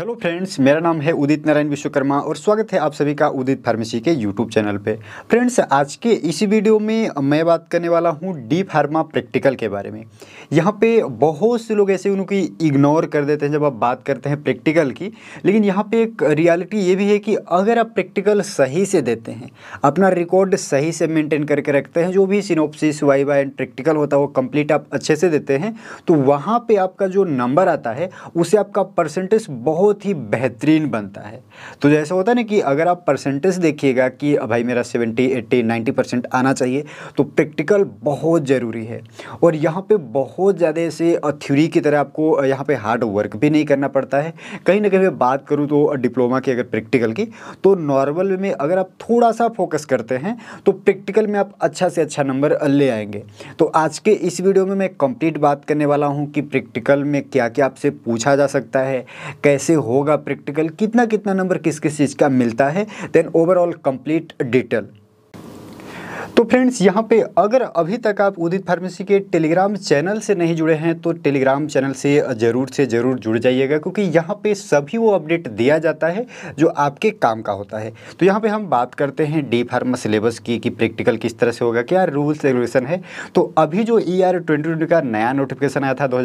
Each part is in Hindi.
हेलो फ्रेंड्स मेरा नाम है उदित नारायण विश्वकर्मा और स्वागत है आप सभी का उदित फार्मेसी के यूट्यूब चैनल पे फ्रेंड्स आज के इसी वीडियो में मैं बात करने वाला हूँ डी फार्मा प्रैक्टिकल के बारे में यहाँ पे बहुत से लोग ऐसे उनको इग्नोर कर देते हैं जब आप बात करते हैं प्रैक्टिकल की लेकिन यहाँ पर एक रियालिटी ये भी है कि अगर आप प्रैक्टिकल सही से देते हैं अपना रिकॉर्ड सही से मेनटेन करके रखते हैं जो भी synopsis viva and practical होता है वो कम्प्लीट आप अच्छे से देते हैं तो वहाँ पर आपका जो नंबर आता है उसे आपका परसेंटेज बहुत बहुत ही बेहतरीन बनता है तो जैसा होता है ना कि अगर आप परसेंटेज देखिएगा कि भाई मेरा सेवेंटी एट्टी नाइन्टी परसेंट आना चाहिए तो प्रैक्टिकल बहुत ज़रूरी है और यहाँ पे बहुत ज़्यादा ऐसे थ्योरी की तरह आपको यहाँ पे हार्ड वर्क भी नहीं करना पड़ता है कहीं ना कहीं मैं बात करूँ तो डिप्लोमा की अगर प्रैक्टिकल की तो नॉर्मल में अगर आप थोड़ा सा फोकस करते हैं तो प्रैक्टिकल में आप अच्छा से अच्छा नंबर ले आएंगे तो आज के इस वीडियो में मैं कंप्लीट बात करने वाला हूँ कि प्रैक्टिकल में क्या क्या आपसे पूछा जा सकता है कैसे कैसे होगा प्रैक्टिकल कितना कितना नंबर किस किस चीज़ का मिलता है देन ओवरऑल कंप्लीट डिटेल तो फ्रेंड्स यहाँ पे अगर अभी तक आप उदित फार्मेसी के टेलीग्राम चैनल से नहीं जुड़े हैं तो टेलीग्राम चैनल से ज़रूर से ज़रूर जुड़ जाइएगा क्योंकि यहाँ पे सभी वो अपडेट दिया जाता है जो आपके काम का होता है तो यहाँ पे हम बात करते हैं डी फार्मा सिलेबस की कि प्रैक्टिकल किस तरह से होगा क्या रूल्स रेगुलेशन है तो अभी जो ई e आर का नया नोटिफिकेशन आया था दो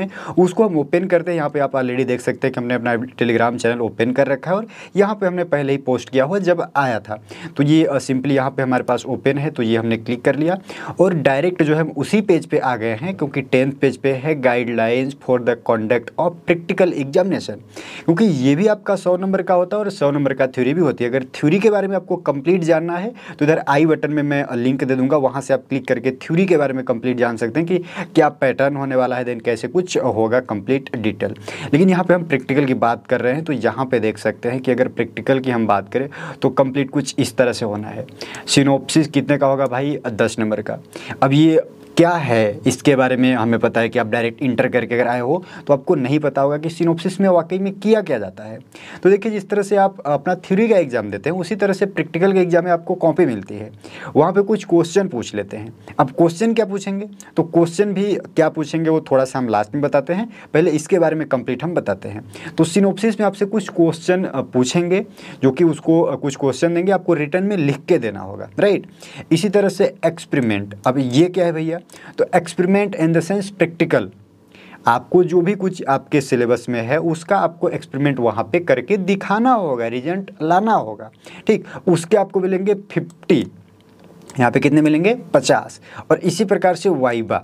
में उसको हम ओपन करते हैं यहाँ पर आप ऑलरेडी देख सकते हैं कि हमने अपना टेलीग्राम चैनल ओपन कर रखा है और यहाँ पर हमने पहले ही पोस्ट किया हुआ जब आया था तो ये सिंपली यहाँ पर हमारे पास ओपन ऑप्शन है तो ये हमने क्लिक कर लिया और डायरेक्ट जो है हम उसी पेज पे आ गए हैं क्योंकि टेंथ पेज पे है guidelines for the conduct of practical examination क्योंकि ये भी आपका सौ नंबर का होता है और सौ नंबर का थ्योरी भी होती है अगर थ्योरी के बारे में आपको कंप्लीट जानना है तो इधर आई बटन में मैं लिंक दे दूंगा वहाँ से आप क्लिक करके थ्यूरी के बारे में कंप्लीट जान सकते हैं कि क्या पैटर्न होने वाला है देन कैसे कुछ होगा कंप्लीट डिटेल लेकिन यहाँ पर हम प्रैक्टिकल की बात कर रहे हैं तो यहाँ पर देख सकते हैं कि अगर प्रैक्टिकल की हम बात करें तो कंप्लीट कुछ इस तरह से होना है सिनोप्सिस कितने का होगा भाई दस नंबर का अब ये क्या है इसके बारे में हमें पता है कि आप डायरेक्ट इंटर करके अगर आए हो तो आपको नहीं पता होगा कि सिनोप्सिस में वाकई में किया क्या जाता है तो देखिए जिस तरह से आप अपना थ्योरी का एग्ज़ाम देते हैं उसी तरह से प्रैक्टिकल के एग्ज़ाम में आपको कॉपी मिलती है वहाँ पर कुछ क्वेश्चन पूछ लेते हैं अब क्वेश्चन क्या पूछेंगे तो क्वेश्चन भी क्या पूछेंगे वो थोड़ा सा हम लास्ट में बताते हैं पहले इसके बारे में कंप्लीट हम बताते हैं तो सिनोप्सिस में आपसे कुछ क्वेश्चन पूछेंगे जो कि उसको कुछ क्वेश्चन देंगे आपको रिटर्न में लिख के देना होगा राइट इसी तरह से एक्सपेरिमेंट अब ये क्या है भैया तो experiment in the sense practical आपको जो भी कुछ आपके सिलेबस में है उसका आपको एक्सपेरिमेंट वहाँ पे करके दिखाना होगा रिजल्ट लाना होगा ठीक उसके आपको मिलेंगे फिफ्टी यहाँ पे कितने मिलेंगे पचास और इसी प्रकार से वाइबा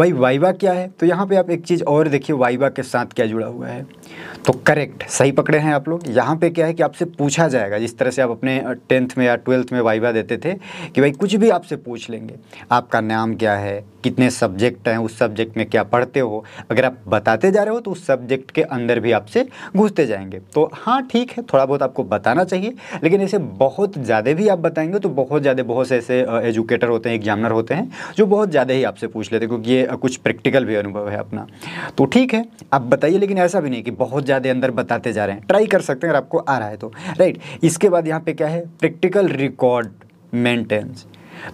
वही वाइवा क्या है तो यहाँ पे आप एक चीज़ और देखिए वाइवा के साथ क्या जुड़ा हुआ है तो करेक्ट सही पकड़े हैं आप लोग यहाँ पे क्या है कि आपसे पूछा जाएगा जिस तरह से आप अपने टेंथ में या ट्वेल्थ में वाइवा देते थे कि भाई कुछ भी आपसे पूछ लेंगे आपका नाम क्या है कितने सब्जेक्ट हैं उस सब्जेक्ट में क्या पढ़ते हो अगर आप बताते जा रहे हो तो उस सब्जेक्ट के अंदर भी आपसे घुसते जाएंगे तो हाँ ठीक है थोड़ा बहुत आपको बताना चाहिए लेकिन ऐसे बहुत ज़्यादा भी आप बताएंगे तो बहुत ज़्यादा बहुत से ऐसे एजुकेटर होते हैं एग्जामिनर होते हैं जो बहुत ज़्यादा ही आपसे पूछ लेते हैं क्योंकि ये कुछ प्रैक्टिकल भी अनुभव है अपना तो ठीक है आप बताइए लेकिन ऐसा भी नहीं कि बहुत ज़्यादा अंदर बताते जा रहे हैं ट्राई कर सकते हैं अगर आपको आ रहा है तो राइट इसके बाद यहाँ पे क्या है प्रैक्टिकल रिकॉर्ड मेंटेनेंस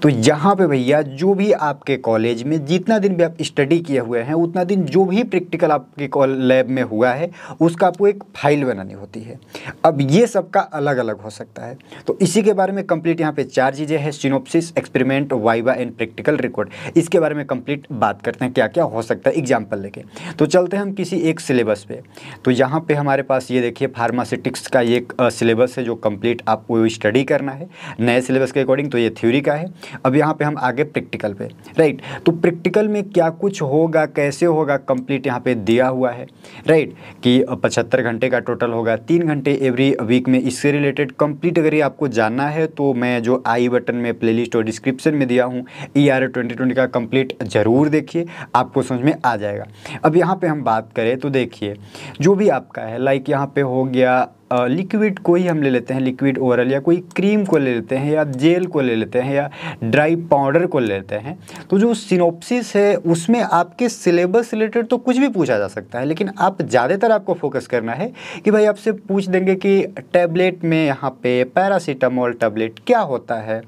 तो यहाँ पे भैया जो भी आपके कॉलेज में जितना दिन भी आप स्टडी किए हुए हैं उतना दिन जो भी प्रैक्टिकल आपके लैब में हुआ है उसका आपको एक फाइल बनानी होती है अब ये सबका अलग अलग हो सकता है तो इसी के बारे में कंप्लीट यहाँ पे चार चीज़ें हैं synopsis experiment viva and practical record इसके बारे में कंप्लीट बात करते हैं क्या क्या हो सकता है एग्जाम्पल लेके तो चलते हैं हम किसी एक सिलेबस पर तो यहाँ पर हमारे पास ये देखिए फार्मासिटिक्स का एक सिलेबस है जो कम्प्लीट आपको स्टडी करना है नए सिलेबस के अकॉर्डिंग तो ये थ्योरी का है अब यहाँ पे हम आगे प्रैक्टिकल पे राइट तो प्रैक्टिकल में क्या कुछ होगा कैसे होगा कंप्लीट यहाँ पे दिया हुआ है राइट कि पचहत्तर घंटे का टोटल होगा तीन घंटे एवरी वीक में इससे रिलेटेड कंप्लीट अगर ये आपको जानना है तो मैं जो आई बटन में प्ले और डिस्क्रिप्शन में दिया हूँ ई आर ट्वेंटी ट्वेंटी का कंप्लीट ज़रूर देखिए आपको समझ में आ जाएगा अब यहाँ पर हम बात करें तो देखिए जो भी आपका है लाइक यहाँ पर हो गया लिक्विड कोई हम ले लेते हैं लिक्विड ओरल या कोई क्रीम को ले लेते हैं या जेल को ले लेते हैं या ड्राई पाउडर को ले लेते हैं तो जो सिनोप्सिस है उसमें आपके सिलेबस रिलेटेड तो कुछ भी पूछा जा सकता है लेकिन आप ज़्यादातर आपको फोकस करना है कि भाई आपसे पूछ देंगे कि टैबलेट में यहाँ पे पैरासीटामोल टैबलेट क्या होता है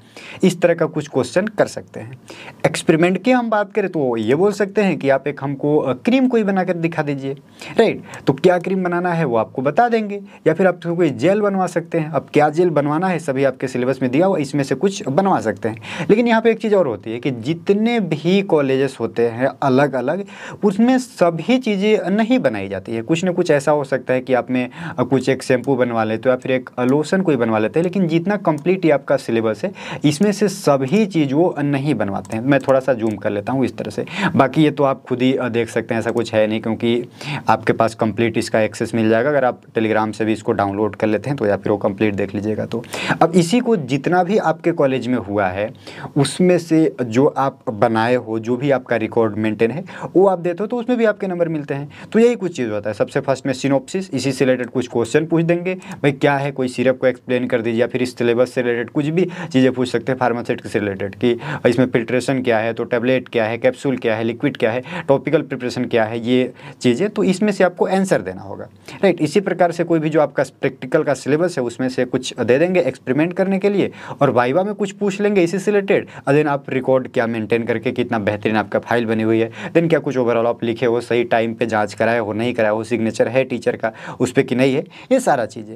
इस तरह का कुछ क्वेश्चन कर सकते हैं एक्सपेरिमेंट की हम बात करें तो ये बोल सकते हैं कि आप एक हमको क्रीम कोई बनाकर दिखा दीजिए राइट तो क्या क्रीम बनाना है वो आपको बता देंगे या फिर आप तो कोई जेल बनवा सकते हैं अब क्या जेल बनवाना है सभी आपके सिलेबस में दिया हुआ इसमें से कुछ बनवा सकते हैं लेकिन यहाँ पे एक चीज़ और होती है कि जितने भी कॉलेजेस होते हैं अलग अलग उसमें सभी चीज़ें नहीं बनाई जाती है कुछ ना कुछ ऐसा हो सकता है कि आप में कुछ एक शैम्पू बनवा लेते हो या फिर एक लोशन कोई बनवा लेते हैं लेकिन जितना कम्प्लीट आपका सिलेबस है इसमें से सभी चीज़ वो नहीं बनवाते हैं मैं थोड़ा सा जूम कर लेता हूँ इस तरह से बाकी ये तो आप खुद ही देख सकते हैं ऐसा कुछ है नहीं क्योंकि आपके पास कम्प्लीट इसका एक्सेस मिल जाएगा अगर आप टेलीग्राम से भी इसको डाउनलोड कर लेते हैं तो या फिर वो कंप्लीट देख लीजिएगा तो अब इसी को जितना भी आपके कॉलेज में हुआ है उसमें से जो आप बनाए हो जो भी आपका रिकॉर्ड मेंटेन है वो आप देते हो तो उसमें भी आपके नंबर मिलते हैं तो यही कुछ चीज़ होता है सबसे फर्स्ट में सिनोप्सिस इसी से रिलेटेड कुछ क्वेश्चन पूछ देंगे भाई क्या है कोई सिरप को एक्सप्लेन कर दीजिए या फिर इस सिलेबस से रिलेटेड कुछ भी चीज़ें पूछ सकते हैं फार्मासिट से रिलेटेड कि इसमें फिल्ट्रेशन क्या है तो टैबलेट क्या है कैप्सूल क्या है लिक्विड क्या है टॉपिकल प्रिपरेशन क्या है ये चीज़ें तो इसमें से आपको आंसर देना होगा राइट इसी प्रकार से कोई भी जो आपका पास प्रैक्टिकल का सिलेबस है उसमें से कुछ दे देंगे एक्सपेरिमेंट करने के लिए और वाइवा में कुछ पूछ लेंगे इसी से रिलेटेड देन आप रिकॉर्ड क्या मेंटेन करके कितना बेहतरीन आपका फाइल बनी हुई है देन क्या कुछ ओवरऑल आप लिखे हो सही टाइम पर जाँच कराए हो नहीं कराए हो सिग्नेचर है टीचर का उस पर कि नहीं है ये सारा चीज़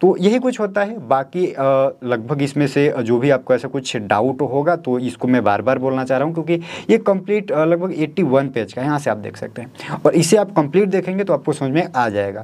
तो यही कुछ होता है बाकी लगभग इसमें से जो भी आपको ऐसा कुछ डाउट होगा तो इसको मैं बार बार बोलना चाह रहा हूँ क्योंकि ये कंप्लीट लगभग 81 पेज का है यहाँ से आप देख सकते हैं और इसे आप कंप्लीट देखेंगे तो आपको समझ में आ जाएगा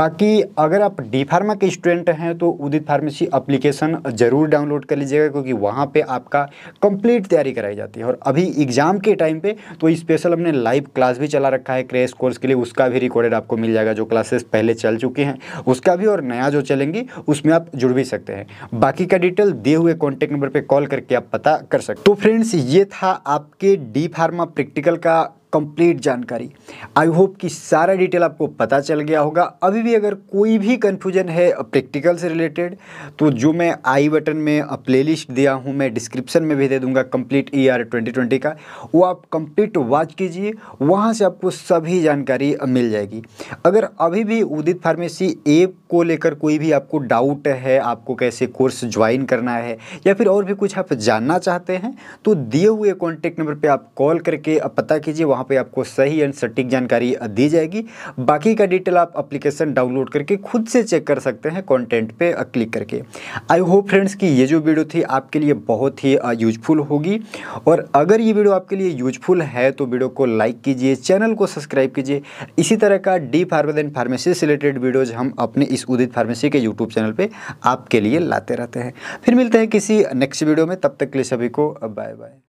बाकी अगर आप डी बी फार्मा के स्टूडेंट हैं तो उदित फार्मेसी अप्लीकेशन ज़रूर डाउनलोड कर लीजिएगा क्योंकि वहाँ पर आपका कंप्लीट तैयारी कराई जाती है और अभी एग्ज़ाम के टाइम पर तो स्पेशल हमने लाइव क्लास भी चला रखा है क्रेश कोर्स के लिए उसका भी रिकॉर्डेड आपको मिल जाएगा जो क्लासेस पहले चल चुकी हैं उसका भी और नया जो चलेंगी उसमें आप जुड़ भी सकते हैं बाकी का डिटेल दिए हुए कॉन्टैक्ट नंबर पर कॉल करके आप पता कर सकते तो फ्रेंड्स ये था आपके डी फार्मा प्रैक्टिकल का कंप्लीट जानकारी आई होप कि सारा डिटेल आपको पता चल गया होगा अभी भी अगर कोई भी कन्फ्यूजन है प्रैक्टिकल से रिलेटेड तो जो मैं आई बटन में प्लेलिस्ट दिया हूँ मैं डिस्क्रिप्शन में भी दे दूँगा complete E R twenty twenty का वो आप कंप्लीट वॉच कीजिए वहाँ से आपको सभी जानकारी मिल जाएगी अगर अभी भी उदित फार्मेसी ऐप को लेकर कोई भी आपको डाउट है आपको कैसे कोर्स ज्वाइन करना है या फिर और भी कुछ आप जानना चाहते हैं तो दिए हुए कॉन्टेक्ट नंबर पर आप कॉल करके पता कीजिए वहाँ वहाँ पे आपको सही एंड सटीक जानकारी दी जाएगी बाकी का डिटेल आप अप्लीकेशन डाउनलोड करके खुद से चेक कर सकते हैं कॉन्टेंट पर क्लिक करके आई होप फ्रेंड्स कि ये जो वीडियो थी आपके लिए बहुत ही यूजफुल होगी और अगर ये वीडियो आपके लिए यूजफुल है तो वीडियो को लाइक कीजिए चैनल को सब्सक्राइब कीजिए इसी तरह का डी फार्मेद एंड फार्मेसी से रिलेटेड वीडियोज हम अपने इस उदित फार्मेसी के यूट्यूब चैनल पर आपके लिए लाते रहते हैं फिर मिलते हैं किसी नेक्स्ट वीडियो में तब तक के लिए सभी को बाय बाय